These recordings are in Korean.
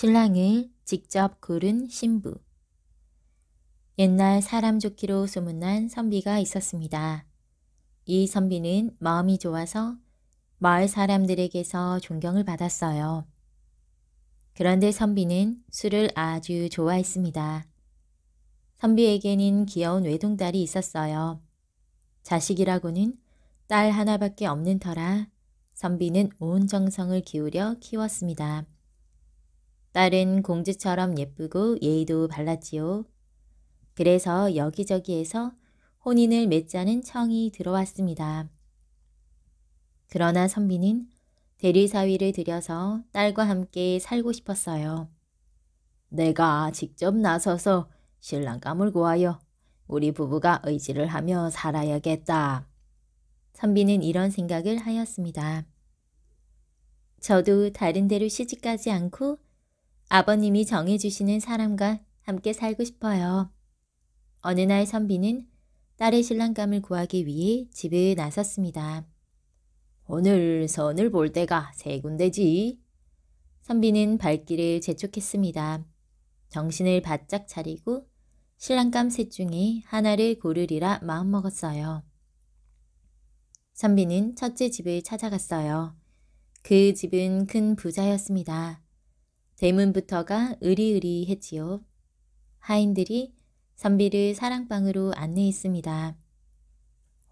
신랑을 직접 고른 신부. 옛날 사람 좋기로 소문난 선비가 있었습니다. 이 선비는 마음이 좋아서 마을 사람들에게서 존경을 받았어요. 그런데 선비는 술을 아주 좋아했습니다. 선비에게는 귀여운 외동딸이 있었어요. 자식이라고는 딸 하나밖에 없는 터라 선비는 온 정성을 기울여 키웠습니다. 딸은 공주처럼 예쁘고 예의도 발랐지요. 그래서 여기저기에서 혼인을 맺자는 청이 들어왔습니다. 그러나 선비는 대리사위를 들여서 딸과 함께 살고 싶었어요. 내가 직접 나서서 신랑 감을구 하여 우리 부부가 의지를 하며 살아야겠다. 선비는 이런 생각을 하였습니다. 저도 다른 데로 시집가지 않고 아버님이 정해주시는 사람과 함께 살고 싶어요. 어느 날 선비는 딸의 신랑감을 구하기 위해 집을 나섰습니다. 오늘 선을 볼 때가 세 군데지. 선비는 발길을 재촉했습니다. 정신을 바짝 차리고 신랑감 셋 중에 하나를 고르리라 마음먹었어요. 선비는 첫째 집을 찾아갔어요. 그 집은 큰 부자였습니다. 대문부터가 으리으리했지요. 하인들이 선비를 사랑방으로 안내했습니다.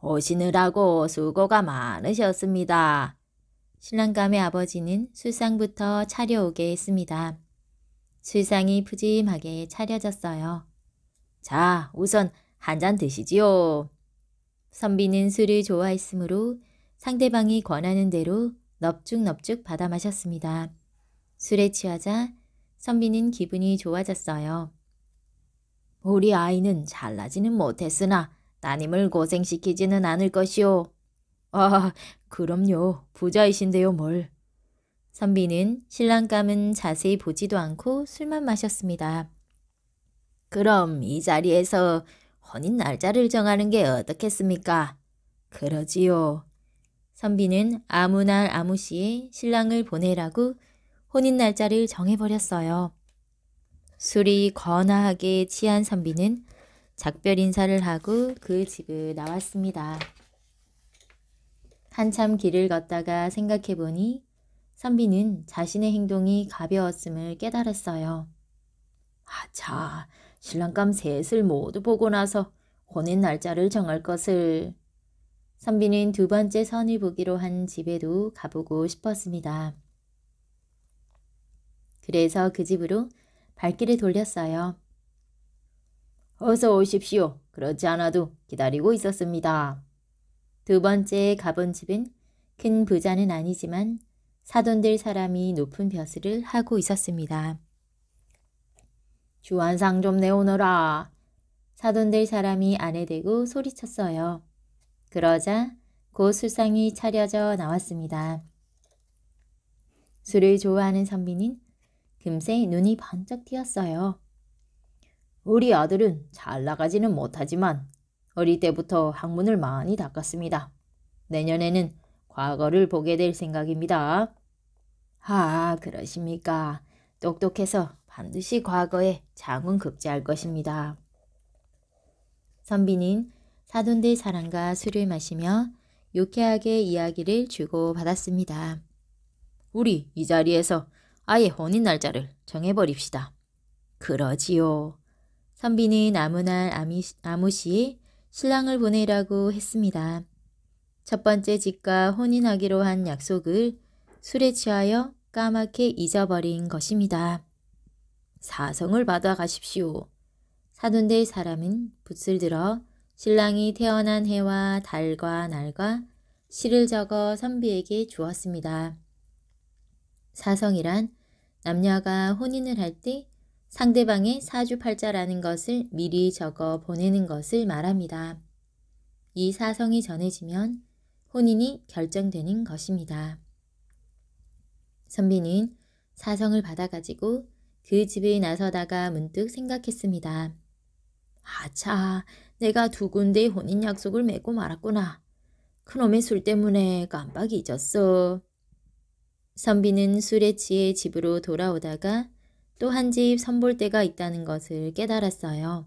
오시느라고 수고가 많으셨습니다. 신랑감의 아버지는 술상부터 차려오게 했습니다. 술상이 푸짐하게 차려졌어요. 자, 우선 한 잔 드시지요. 선비는 술을 좋아했으므로 상대방이 권하는 대로 넙죽넙죽 받아 마셨습니다. 술에 취하자 선비는 기분이 좋아졌어요. 우리 아이는 잘나지는 못했으나 따님을 고생시키지는 않을 것이오. 아, 그럼요. 부자이신데요, 뭘. 선비는 신랑감은 자세히 보지도 않고 술만 마셨습니다. 그럼 이 자리에서 혼인 날짜를 정하는 게 어떻겠습니까? 그러지요. 선비는 아무 날 아무 시에 신랑을 보내라고 혼인 날짜를 정해버렸어요. 술이 거나하게 취한 선비는 작별 인사를 하고 그 집을 나왔습니다. 한참 길을 걷다가 생각해보니 선비는 자신의 행동이 가벼웠음을 깨달았어요. 아차, 신랑감 셋을 모두 보고 나서 혼인 날짜를 정할 것을. 선비는 두 번째 선을 보기로 한 집에도 가보고 싶었습니다. 그래서 그 집으로 발길을 돌렸어요. 어서 오십시오. 그렇지 않아도 기다리고 있었습니다. 두 번째 가본 집은 큰 부자는 아니지만 사돈들 사람이 높은 벼슬을 하고 있었습니다. 주한상 좀 내오너라. 사돈들 사람이 안에 대고 소리쳤어요. 그러자 곧 술상이 차려져 나왔습니다. 술을 좋아하는 선비는 금세 눈이 반짝 띄었어요. 우리 아들은 잘 나가지는 못하지만 어릴 때부터 학문을 많이 닦았습니다. 내년에는 과거를 보게 될 생각입니다. 아, 그러십니까. 똑똑해서 반드시 과거에 장훈 급제할 것입니다. 선비는 사돈들 사랑과 술을 마시며 유쾌하게 이야기를 주고받았습니다. 우리 이 자리에서 아예 혼인 날짜를 정해버립시다. 그러지요. 선비는 아무 날 아무시 신랑을 보내라고 했습니다. 첫 번째 집과 혼인하기로 한 약속을 술에 취하여 까맣게 잊어버린 것입니다. 사성을 받아가십시오. 사돈될 사람은 붓을 들어 신랑이 태어난 해와 달과 날과 시를 적어 선비에게 주었습니다. 사성이란 남녀가 혼인을 할 때 상대방의 사주팔자라는 것을 미리 적어 보내는 것을 말합니다. 이 사성이 전해지면 혼인이 결정되는 것입니다. 선비는 사성을 받아가지고 그집에 나서다가 문득 생각했습니다. 아차, 내가 두군데 혼인 약속을 맺고 말았구나. 그놈의 술 때문에 깜빡 잊었어. 선비는 술에 취해 집으로 돌아오다가 또 한 집 선볼대가 있다는 것을 깨달았어요.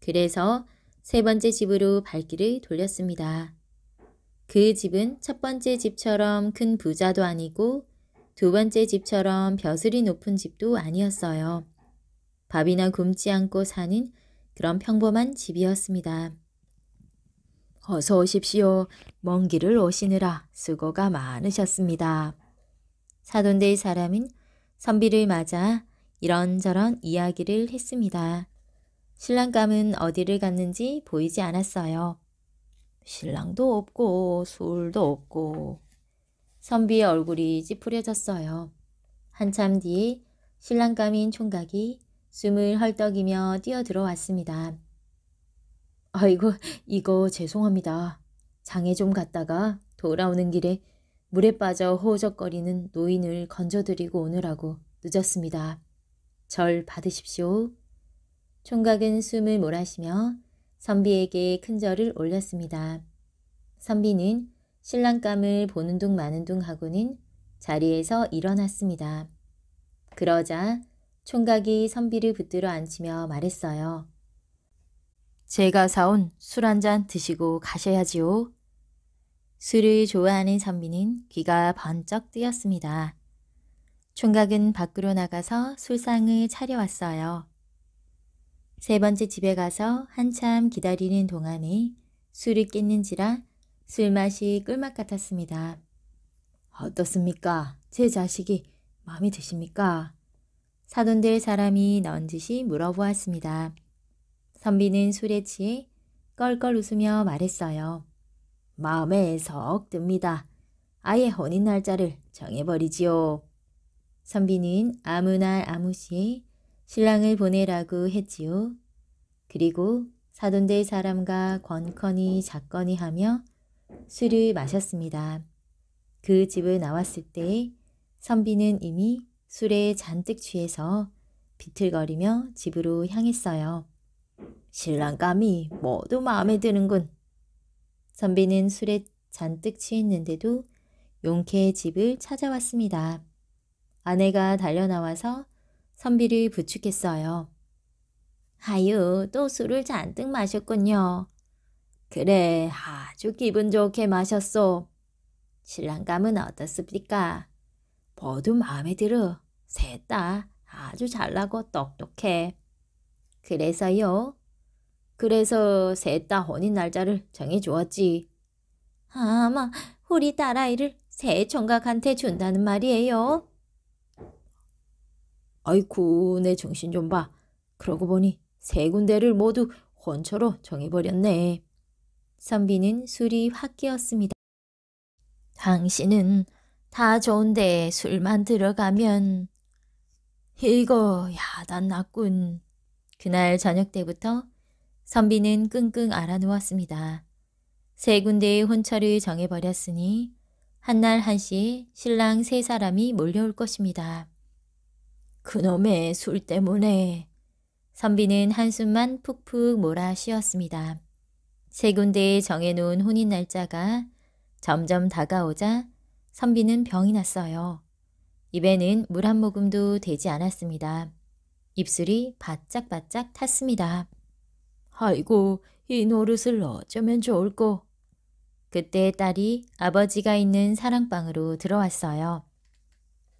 그래서 세 번째 집으로 발길을 돌렸습니다. 그 집은 첫 번째 집처럼 큰 부자도 아니고 두 번째 집처럼 벼슬이 높은 집도 아니었어요. 밥이나 굶지 않고 사는 그런 평범한 집이었습니다. 어서 오십시오. 먼 길을 오시느라 수고가 많으셨습니다. 사돈의 사람은 선비를 맞아 이런저런 이야기를 했습니다. 신랑감은 어디를 갔는지 보이지 않았어요. 신랑도 없고 술도 없고 선비의 얼굴이 찌푸려졌어요. 한참 뒤에 신랑감인 총각이 숨을 헐떡이며 뛰어들어왔습니다. 아이고, 이거 죄송합니다. 장에 좀 갔다가 돌아오는 길에 물에 빠져 호적거리는 노인을 건져드리고 오느라고 늦었습니다. 절 받으십시오. 총각은 숨을 몰아쉬며 선비에게 큰 절을 올렸습니다. 선비는 신랑감을 보는 둥 마는 둥 하고는 자리에서 일어났습니다. 그러자 총각이 선비를 붙들어 앉히며 말했어요. 제가 사온 술 한 잔 드시고 가셔야지요. 술을 좋아하는 선비는 귀가 번쩍 뜨였습니다. 총각은 밖으로 나가서 술상을 차려왔어요. 세 번째 집에 가서 한참 기다리는 동안에 술이 깼는지라 술맛이 꿀맛 같았습니다. 어떻습니까? 제 자식이 마음에 드십니까? 사돈들 사람이 넌지시 물어보았습니다. 선비는 술에 취해 껄껄 웃으며 말했어요. 마음에 석 듭니다. 아예 혼인 날짜를 정해버리지요. 선비는 아무 날 아무 시에 신랑을 보내라고 했지요. 그리고 사돈될 사람과 권커니 작거니 하며 술을 마셨습니다. 그 집을 나왔을 때 선비는 이미 술에 잔뜩 취해서 비틀거리며 집으로 향했어요. 신랑감이 모두 마음에 드는군. 선비는 술에 잔뜩 취했는데도 용케의 집을 찾아왔습니다. 아내가 달려나와서 선비를 부축했어요. 아유, 또 술을 잔뜩 마셨군요. 그래, 아주 기분 좋게 마셨소. 신랑감은 어떻습니까? 모두 마음에 들어. 셋 다 아주 잘나고 똑똑해. 그래서요, 그래서 셋 다 혼인 날짜를 정해주었지. 아마 우리 딸아이를 새 총각한테 준다는 말이에요. 아이쿠, 내 정신 좀 봐. 그러고 보니 세 군데를 모두 혼처로 정해버렸네. 선비는 술이 확 깨었습니다. 당신은 다 좋은데 술만 들어가면 이거 야단 났군. 그날 저녁 때부터 선비는 끙끙 앓아누웠습니다. 세 군데의 혼처를 정해버렸으니 한날 한시 신랑 세 사람이 몰려올 것입니다. 그놈의 술 때문에 선비는 한숨만 푹푹 몰아 쉬었습니다. 세 군데에 정해놓은 혼인 날짜가 점점 다가오자 선비는 병이 났어요. 입에는 물 한 모금도 되지 않았습니다. 입술이 바짝바짝 탔습니다. 아이고, 이 노릇을 어쩌면 좋을꼬. 그때 딸이 아버지가 있는 사랑방으로 들어왔어요.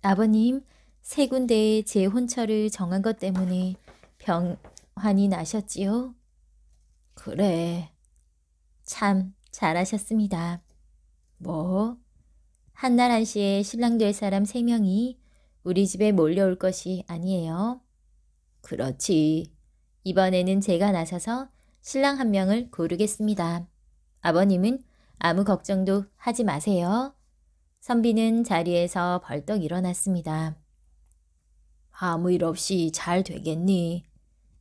아버님, 세군데에제 혼처를 정한 것 때문에 병환이 나셨지요? 그래. 참, 잘하셨습니다. 뭐? 한날 한시에 신랑 될 사람 세명이 우리 집에 몰려올 것이 아니에요. 그렇지. 이번에는 제가 나서서 신랑 한 명을 고르겠습니다. 아버님은 아무 걱정도 하지 마세요. 선비는 자리에서 벌떡 일어났습니다. 아무 일 없이 잘 되겠니?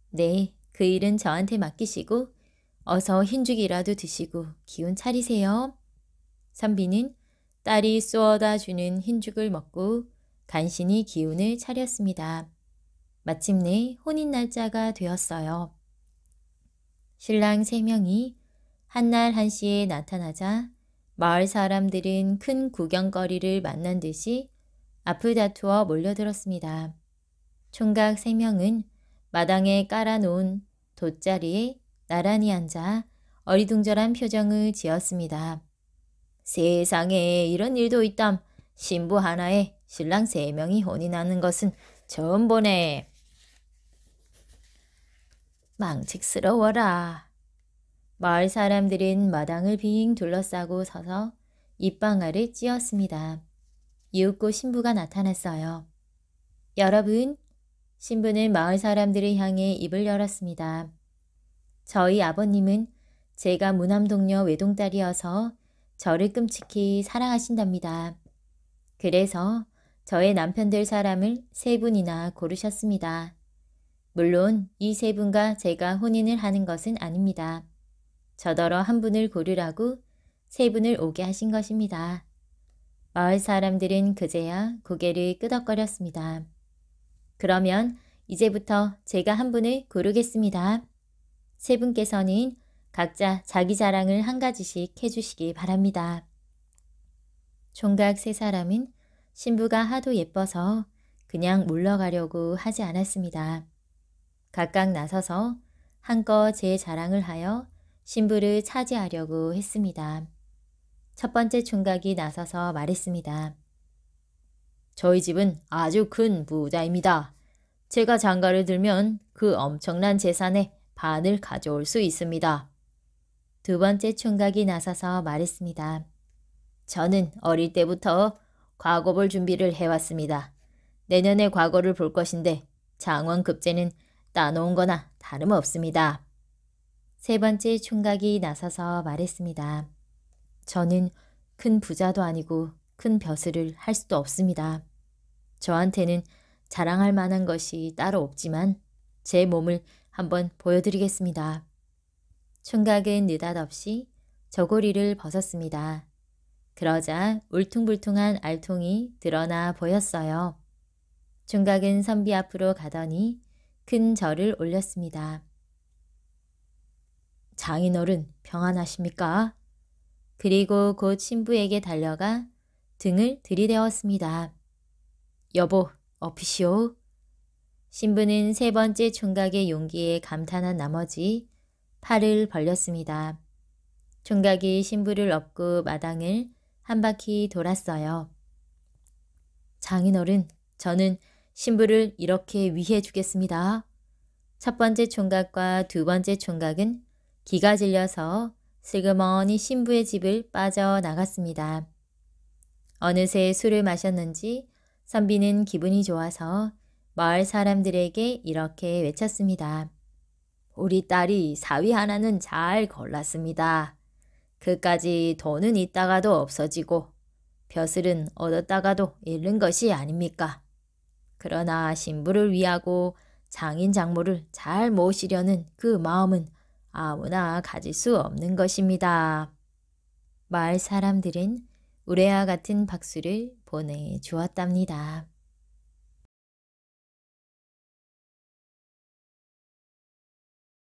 네, 그 일은 저한테 맡기시고 어서 흰죽이라도 드시고 기운 차리세요. 선비는 딸이 쏘어다 주는 흰죽을 먹고 간신히 기운을 차렸습니다. 마침내 혼인 날짜가 되었어요. 신랑 세 명이 한날 한시에 나타나자 마을 사람들은 큰 구경거리를 만난 듯이 앞을 다투어 몰려들었습니다. 총각 세 명은 마당에 깔아놓은 돗자리에 나란히 앉아 어리둥절한 표정을 지었습니다. 세상에 이런 일도 있담. 신부 하나에 신랑 세 명이 혼인하는 것은 처음 보네. 망측스러워라. 마을 사람들은 마당을 빙 둘러싸고 서서 입방아를 찧었습니다. 이윽고 신부가 나타났어요. 여러분, 신부는 마을 사람들을 향해 입을 열었습니다. 저희 아버님은 제가 무남동녀 외동딸이어서 저를 끔찍히 사랑하신답니다. 그래서 저의 남편 들 사람을 세 분이나 고르셨습니다. 물론 이 세 분과 제가 혼인을 하는 것은 아닙니다. 저더러 한 분을 고르라고 세 분을 오게 하신 것입니다. 마을 사람들은 그제야 고개를 끄덕거렸습니다. 그러면 이제부터 제가 한 분을 고르겠습니다. 세 분께서는 각자 자기 자랑을 한 가지씩 해주시기 바랍니다. 총각 세 사람은 신부가 하도 예뻐서 그냥 물러가려고 하지 않았습니다. 각각 나서서 한껏 제 자랑을 하여 신부를 차지하려고 했습니다. 첫 번째 총각이 나서서 말했습니다. 저희 집은 아주 큰 부자입니다. 제가 장가를 들면 그 엄청난 재산의 반을 가져올 수 있습니다. 두 번째 총각이 나서서 말했습니다. 저는 어릴 때부터 과거 볼 준비를 해왔습니다. 내년에 과거를 볼 것인데 장원 급제는 따놓은 거나 다름없습니다. 세 번째 총각이 나서서 말했습니다. 저는 큰 부자도 아니고 큰 벼슬을 할 수도 없습니다. 저한테는 자랑할 만한 것이 따로 없지만 제 몸을 한번 보여드리겠습니다. 총각은 느닷없이 저고리를 벗었습니다. 그러자 울퉁불퉁한 알통이 드러나 보였어요. 총각은 선비 앞으로 가더니 큰 절을 올렸습니다. 장인어른 평안하십니까? 그리고 곧 신부에게 달려가 등을 들이대었습니다. 여보, 어피시오. 신부는 세 번째 총각의 용기에 감탄한 나머지 팔을 벌렸습니다. 총각이 신부를 업고 마당을 한 바퀴 돌았어요. 장인어른, 저는 신부를 이렇게 위해 주겠습니다. 첫 번째 총각과 두 번째 총각은 기가 질려서 슬그머니 신부의 집을 빠져나갔습니다. 어느새 술을 마셨는지 선비는 기분이 좋아서 마을 사람들에게 이렇게 외쳤습니다. 우리 딸이 사위 하나는 잘골랐습니다 그까지 돈은 있다가도 없어지고 벼슬은 얻었다가도 잃는 것이 아닙니까? 그러나 신부를 위하고 장인 장모를 잘 모시려는 그 마음은 아무나 가질 수 없는 것입니다. 마을 사람들은 우레아 같은 박수를 보내주었답니다.